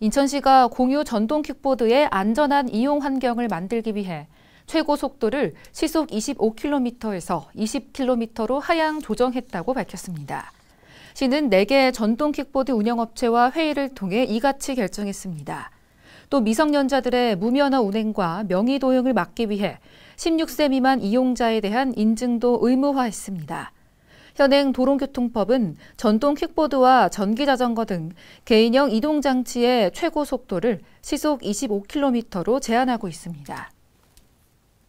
인천시가 공유 전동 킥보드의 안전한 이용 환경을 만들기 위해 최고 속도를 시속 25km에서 20km로 하향 조정했다고 밝혔습니다. 시는 4개 전동 킥보드 운영업체와 회의를 통해 이같이 결정했습니다. 또 미성년자들의 무면허 운행과 명의 도용을 막기 위해 16세 미만 이용자에 대한 인증도 의무화했습니다. 현행 도로교통법은 전동 킥보드와 전기자전거 등 개인형 이동장치의 최고 속도를 시속 25km로 제한하고 있습니다.